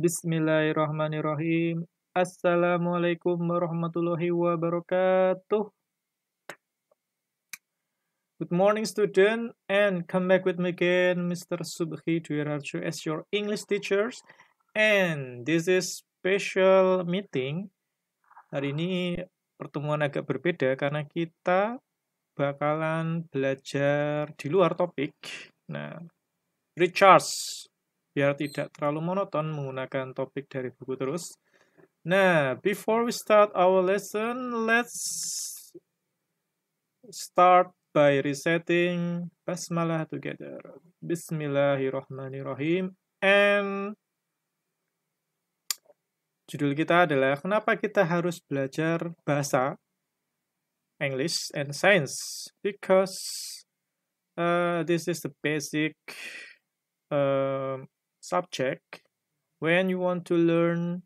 Bismillahirrahmanirrahim. Assalamualaikum warahmatullahi wabarakatuh. Good morning, student, and come back with me again, Mr. Subhi Dwirarjo, as your English teachers. And this is special meeting. Hari ini pertemuan agak berbeda karena kita bakalan belajar di luar topik. Nah, recharge biar tidak terlalu monoton menggunakan topik dari buku terus. Nah, before we start our lesson, let's start by resetting basmalah together. Bismillahirrahmanirrahim. And judul kita adalah kenapa kita harus belajar bahasa English and science because uh, this is the basic um, subject when you want to learn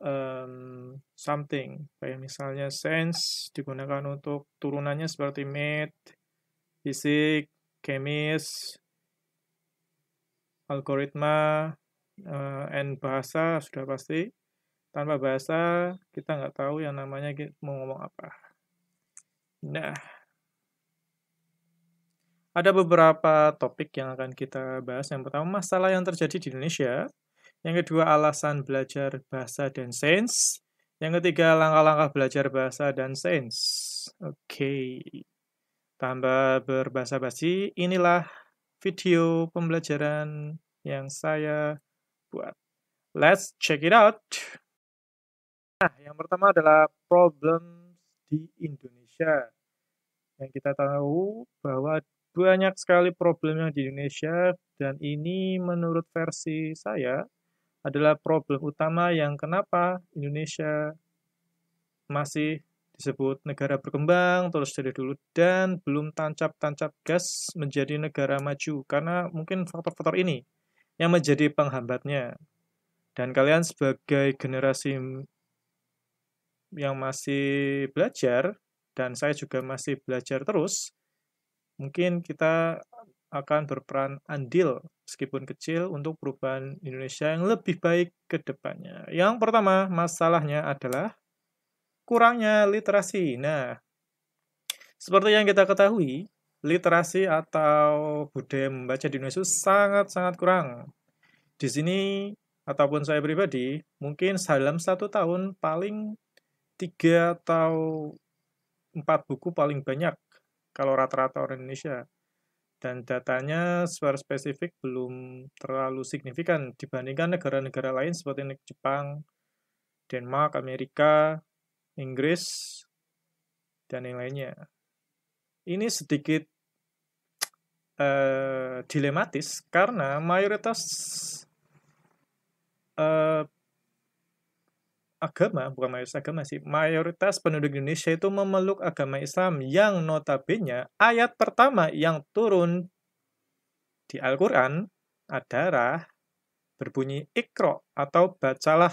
um, something kayak misalnya sense digunakan untuk turunannya seperti math, fisik, chemis algoritma, uh, and bahasa sudah pasti. Tanpa bahasa kita nggak tahu yang namanya mau ngomong apa. Nah. Ada beberapa topik yang akan kita bahas. Yang pertama, masalah yang terjadi di Indonesia. Yang kedua, alasan belajar bahasa dan sains. Yang ketiga, langkah-langkah belajar bahasa dan sains. Oke. Okay. Tambah berbahasa basi, inilah video pembelajaran yang saya buat. Let's check it out. Nah, yang pertama adalah problem di Indonesia. Yang kita tahu bahwa banyak sekali problem yang di Indonesia dan ini menurut versi saya adalah problem utama yang kenapa Indonesia masih disebut negara berkembang terus dari dulu dan belum tancap-tancap gas menjadi negara maju karena mungkin faktor-faktor ini yang menjadi penghambatnya. Dan kalian sebagai generasi yang masih belajar dan saya juga masih belajar terus, mungkin kita akan berperan andil meskipun kecil untuk perubahan Indonesia yang lebih baik ke depannya. Yang pertama, masalahnya adalah kurangnya literasi. Nah, seperti yang kita ketahui, literasi atau budaya membaca di Indonesia sangat-sangat kurang. Di sini, ataupun saya pribadi, mungkin dalam satu tahun paling tiga atau empat buku paling banyak kalau rata-rata orang Indonesia. Dan datanya secara spesifik belum terlalu signifikan dibandingkan negara-negara lain seperti Jepang, Denmark, Amerika, Inggris, dan yang lainnya. Ini sedikit uh, dilematis karena mayoritas agama, bukan mayoritas agama sih, mayoritas penduduk Indonesia itu memeluk agama Islam yang notabene ayat pertama yang turun di Al-Quran adalah berbunyi ikro atau bacalah.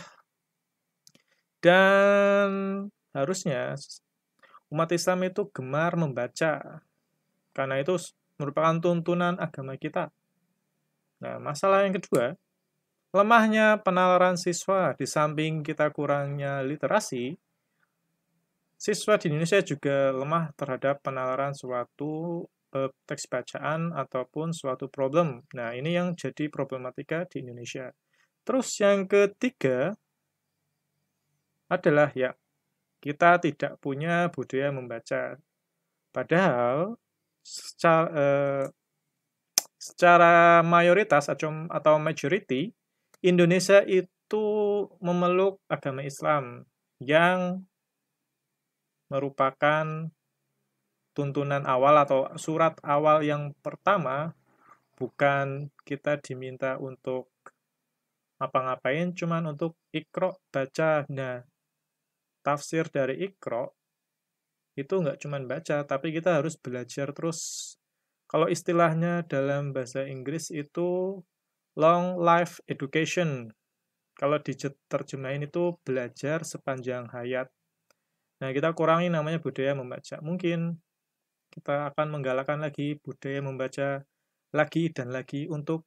Dan harusnya umat Islam itu gemar membaca. Karena itu merupakan tuntunan agama kita. Nah, masalah yang kedua, Lemahnya penalaran siswa di samping kita kurangnya literasi, siswa di Indonesia juga lemah terhadap penalaran suatu eh, teks bacaan ataupun suatu problem. Nah, ini yang jadi problematika di Indonesia. Terus yang ketiga adalah ya kita tidak punya budaya membaca. Padahal secara, eh, secara mayoritas atau majority Indonesia itu memeluk agama Islam yang merupakan tuntunan awal atau surat awal yang pertama bukan kita diminta untuk apa ngapain cuman untuk ikro baca nah tafsir dari ikro itu nggak cuman baca tapi kita harus belajar terus kalau istilahnya dalam bahasa Inggris itu Long Life Education. Kalau di diterjemahin itu belajar sepanjang hayat. Nah, kita kurangi namanya budaya membaca. Mungkin kita akan menggalakkan lagi budaya membaca lagi dan lagi untuk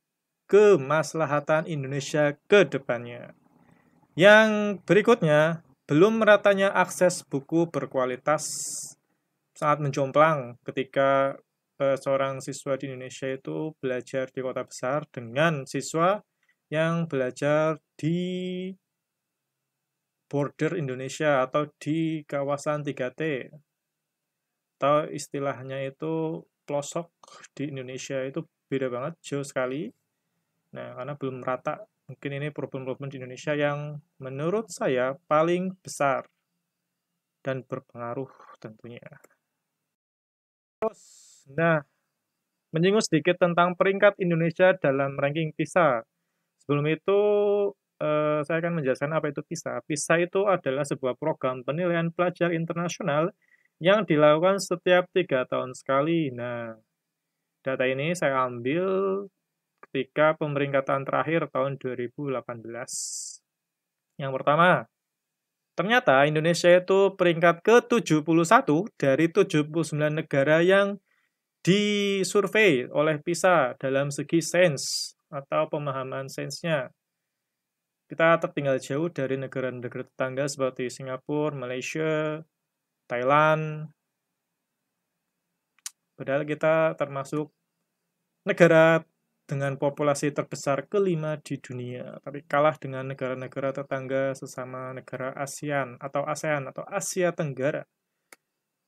kemaslahatan Indonesia ke depannya. Yang berikutnya, belum meratanya akses buku berkualitas sangat menjomplang ketika Eh, seorang siswa di Indonesia itu belajar di kota besar dengan siswa yang belajar di border Indonesia atau di kawasan 3T atau istilahnya itu pelosok di Indonesia itu beda banget jauh sekali nah karena belum rata mungkin ini problem-problem di Indonesia yang menurut saya paling besar dan berpengaruh tentunya terus Nah, menyinggung sedikit tentang peringkat Indonesia dalam ranking PISA. Sebelum itu, eh, saya akan menjelaskan apa itu PISA. PISA itu adalah sebuah program penilaian pelajar internasional yang dilakukan setiap tiga tahun sekali. Nah, data ini saya ambil ketika pemeringkatan terakhir tahun 2018. Yang pertama, ternyata Indonesia itu peringkat ke-71 dari 79 negara yang disurvei oleh PISA dalam segi sains atau pemahaman sainsnya. Kita tertinggal jauh dari negara-negara tetangga seperti Singapura, Malaysia, Thailand. Padahal kita termasuk negara dengan populasi terbesar kelima di dunia, tapi kalah dengan negara-negara tetangga sesama negara ASEAN atau ASEAN atau Asia Tenggara.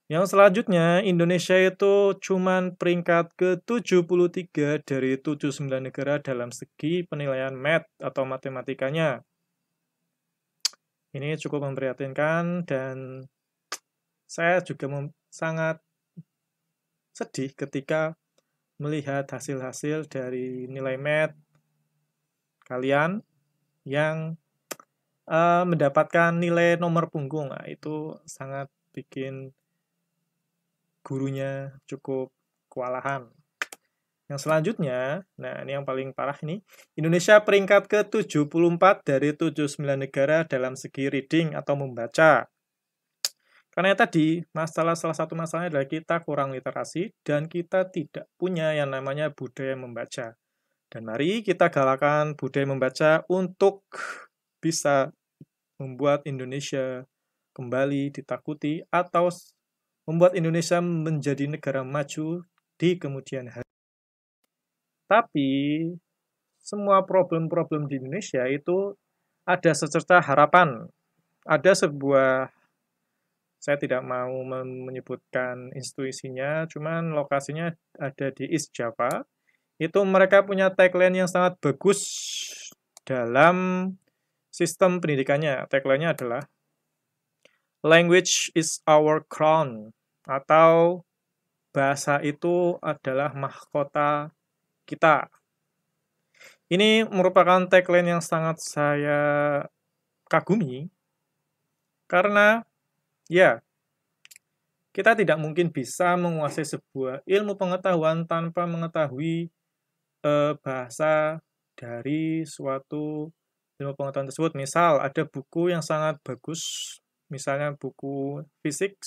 Yang selanjutnya, Indonesia itu cuman peringkat ke-73 dari 79 negara dalam segi penilaian mat atau matematikanya. Ini cukup memprihatinkan dan saya juga sangat sedih ketika melihat hasil-hasil dari nilai mat kalian yang uh, mendapatkan nilai nomor punggung. Nah, itu sangat bikin gurunya cukup kewalahan. Yang selanjutnya, nah ini yang paling parah ini, Indonesia peringkat ke-74 dari 79 negara dalam segi reading atau membaca. Karena tadi, masalah salah satu masalahnya adalah kita kurang literasi dan kita tidak punya yang namanya budaya membaca. Dan mari kita galakan budaya membaca untuk bisa membuat Indonesia kembali ditakuti atau membuat Indonesia menjadi negara maju di kemudian hari. Tapi semua problem-problem di Indonesia itu ada secerca harapan. Ada sebuah saya tidak mau menyebutkan institusinya, cuman lokasinya ada di East Java. Itu mereka punya tagline yang sangat bagus dalam sistem pendidikannya. Tagline-nya adalah Language is our crown atau bahasa itu adalah mahkota kita. Ini merupakan tagline yang sangat saya kagumi karena ya kita tidak mungkin bisa menguasai sebuah ilmu pengetahuan tanpa mengetahui eh, bahasa dari suatu ilmu pengetahuan tersebut. Misal ada buku yang sangat bagus, misalnya buku fisik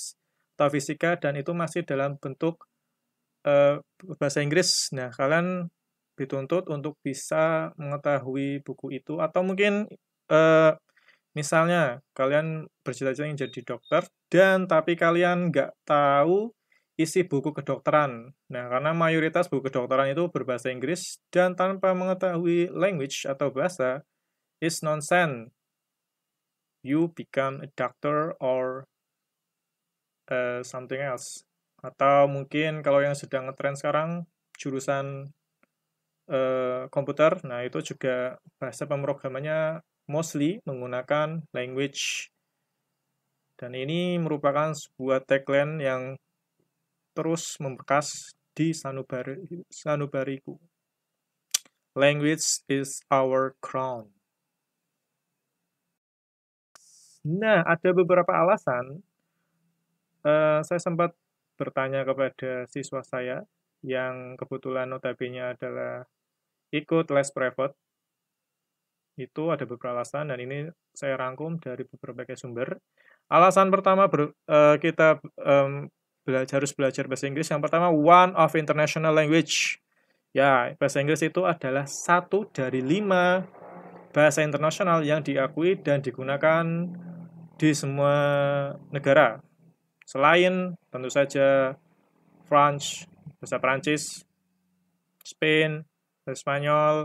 atau fisika dan itu masih dalam bentuk uh, bahasa Inggris. Nah, kalian dituntut untuk bisa mengetahui buku itu atau mungkin uh, misalnya kalian bercita-cita ingin jadi dokter dan tapi kalian nggak tahu isi buku kedokteran. Nah, karena mayoritas buku kedokteran itu berbahasa Inggris dan tanpa mengetahui language atau bahasa is nonsense. You become a doctor or Eh, something else atau mungkin kalau yang sedang ngetrend sekarang jurusan uh, komputer nah itu juga bahasa pemrogramannya mostly menggunakan language dan ini merupakan sebuah tagline yang terus membekas di sanubari, sanubariku. Language is our crown. Nah, ada beberapa alasan Eh, saya sempat bertanya kepada siswa saya yang kebetulan notabene adalah ikut les private. Itu ada beberapa alasan dan ini saya rangkum dari beberapa sumber. Alasan pertama ber, uh, kita um, belajar harus belajar bahasa Inggris. Yang pertama one of international language. Ya, bahasa Inggris itu adalah satu dari lima bahasa internasional yang diakui dan digunakan di semua negara Selain tentu saja French bahasa Perancis, Spain, bahasa Spanyol,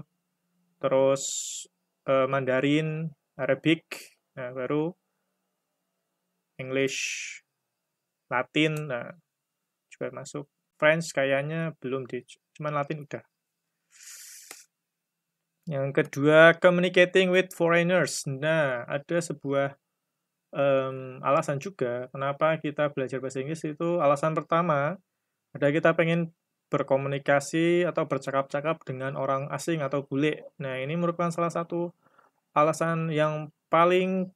terus eh, Mandarin, Arabic, nah, baru English, Latin, nah, juga masuk. French kayaknya belum di, cuman Latin udah. Yang kedua, communicating with foreigners. Nah, ada sebuah um, alasan juga kenapa kita belajar bahasa Inggris itu alasan pertama ada kita pengen berkomunikasi atau bercakap-cakap dengan orang asing atau bule. Nah, ini merupakan salah satu alasan yang paling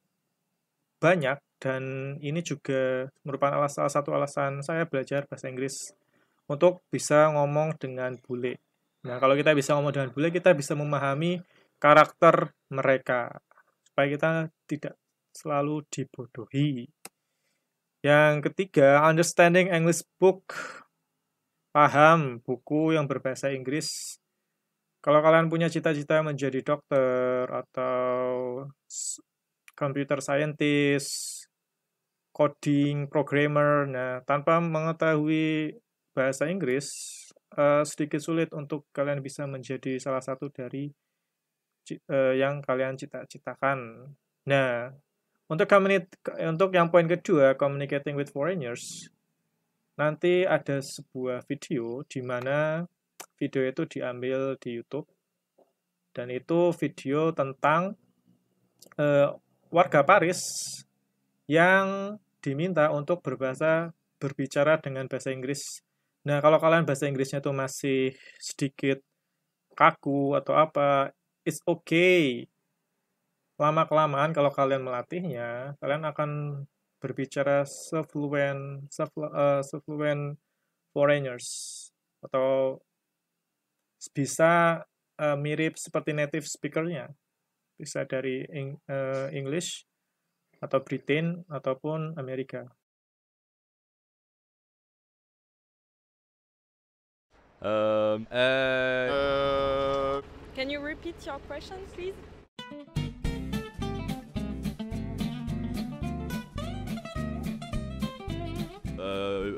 banyak dan ini juga merupakan alas salah satu alasan saya belajar bahasa Inggris untuk bisa ngomong dengan bule. Nah, kalau kita bisa ngomong dengan bule, kita bisa memahami karakter mereka supaya kita tidak selalu dibodohi. Yang ketiga, understanding English book. Paham buku yang berbahasa Inggris. Kalau kalian punya cita-cita menjadi dokter atau computer scientist, coding, programmer, nah tanpa mengetahui bahasa Inggris, uh, sedikit sulit untuk kalian bisa menjadi salah satu dari uh, yang kalian cita-citakan. Nah, untuk untuk yang poin kedua, communicating with foreigners, nanti ada sebuah video di mana video itu diambil di YouTube dan itu video tentang eh, warga Paris yang diminta untuk berbahasa berbicara dengan bahasa Inggris. Nah, kalau kalian bahasa Inggrisnya itu masih sedikit kaku atau apa, it's okay lama-kelamaan kalau kalian melatihnya, kalian akan berbicara sefluen, seflu, uh, eh, sefluen foreigners atau bisa uh, mirip seperti native speakernya, bisa dari uh, English atau Britain ataupun Amerika. Um, uh, uh, can you repeat your question, please?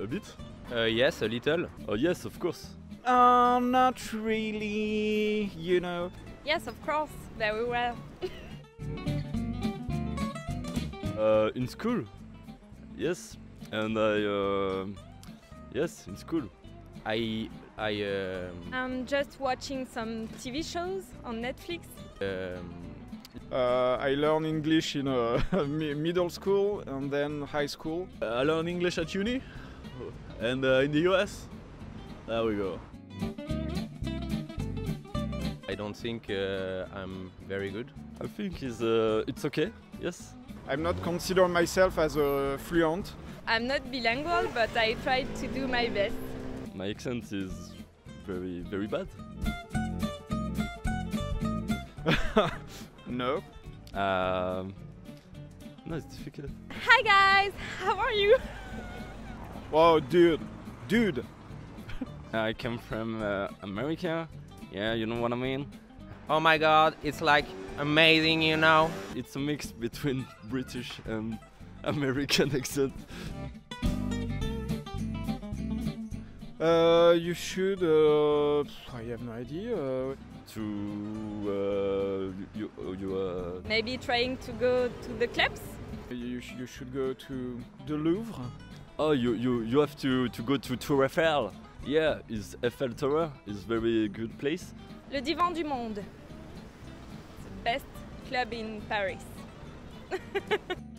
a bit? Uh, yes, a little. Oh, yes, of course. Oh, not really, you know. Yes, of course, very well. uh, in school, yes, and I, uh, yes, in school. I, I. Um, I'm just watching some TV shows on Netflix. Um, uh, I learned English in uh, middle school and then high school. I learned English at uni. and uh, in the US, there we go. I don't think uh, I'm very good. I think it's, uh, it's okay, yes. I'm not consider myself as a fluent. I'm not bilingual, but I try to do my best. My accent is very, very bad. no. Um, no, it's difficult. Hi guys, how are you? Oh, dude, dude. I come from uh, America. Yeah, you know what I mean. Oh my God, it's like amazing, you know. It's a mix between British and American accent. Uh, you should. Uh, I have no idea. Uh, to you, uh, you uh, maybe trying to go to the clubs. You, you should go to the Louvre oh, you, you, you have to, to go to Tour Eiffel. Yeah, it's Eiffel Tower is very good place. Le Divan du Monde. the best club in Paris.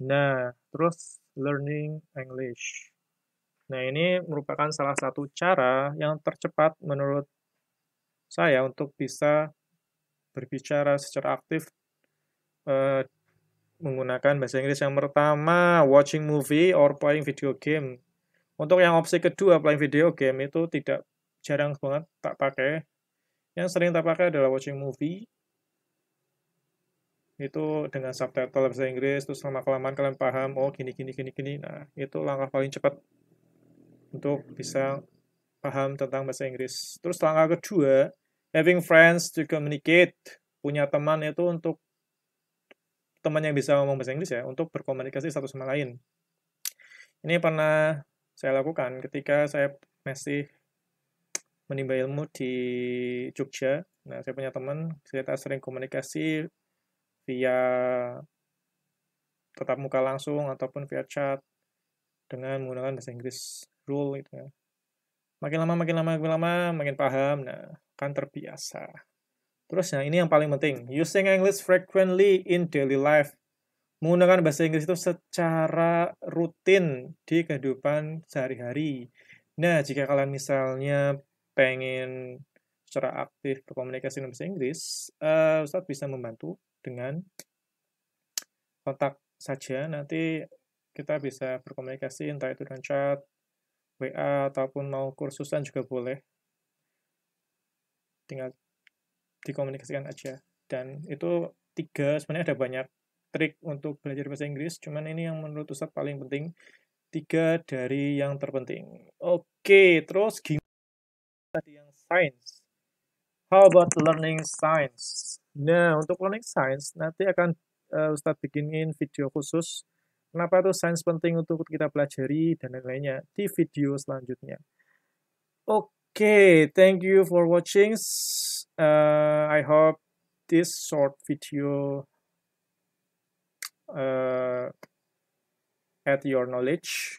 Nah, terus learning English. Nah, ini merupakan salah satu cara yang tercepat menurut saya untuk bisa berbicara secara aktif uh, menggunakan bahasa Inggris yang pertama watching movie or playing video game untuk yang opsi kedua playing video game itu tidak jarang banget tak pakai yang sering tak pakai adalah watching movie itu dengan subtitle bahasa Inggris terus lama kelamaan kalian paham oh gini gini gini gini nah itu langkah paling cepat untuk bisa paham tentang bahasa Inggris. Terus langkah kedua, having friends to communicate. Punya teman itu untuk teman yang bisa ngomong bahasa Inggris ya, untuk berkomunikasi satu sama lain. Ini pernah saya lakukan ketika saya masih menimba ilmu di Jogja. Nah, saya punya teman, tak sering komunikasi via tetap muka langsung ataupun via chat dengan menggunakan bahasa Inggris rule gitu ya. Makin lama, makin lama, makin lama, makin paham. Nah, kan terbiasa. Terus nah ini yang paling penting. Using English frequently in daily life. Menggunakan bahasa Inggris itu secara rutin di kehidupan sehari-hari. Nah, jika kalian misalnya pengen secara aktif berkomunikasi dengan bahasa Inggris, uh, Ustadz bisa membantu dengan kontak saja. Nanti kita bisa berkomunikasi entah itu dengan chat, WA ataupun mau kursusan juga boleh. Tinggal dikomunikasikan aja. Dan itu tiga, sebenarnya ada banyak trik untuk belajar bahasa Inggris, cuman ini yang menurut Ustadz paling penting. Tiga dari yang terpenting. Oke, terus gimana tadi yang science? How about learning science? Nah, untuk learning science, nanti akan uh, Ustadz bikinin video khusus Kenapa tuh sains penting untuk kita pelajari dan lain-lainnya di video selanjutnya. Oke, okay, thank you for watching. Uh, I hope this short video uh, add your knowledge,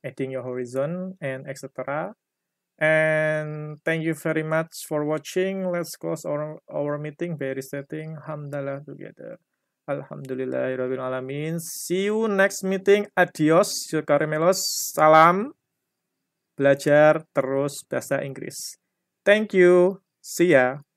adding your horizon, and etc. And thank you very much for watching. Let's close our, our meeting very setting. Alhamdulillah together. Alhamdulillahirrahmanirrahim. See you next meeting. Adios, Yurkaremelos. Salam. Belajar terus bahasa Inggris. Thank you. See ya.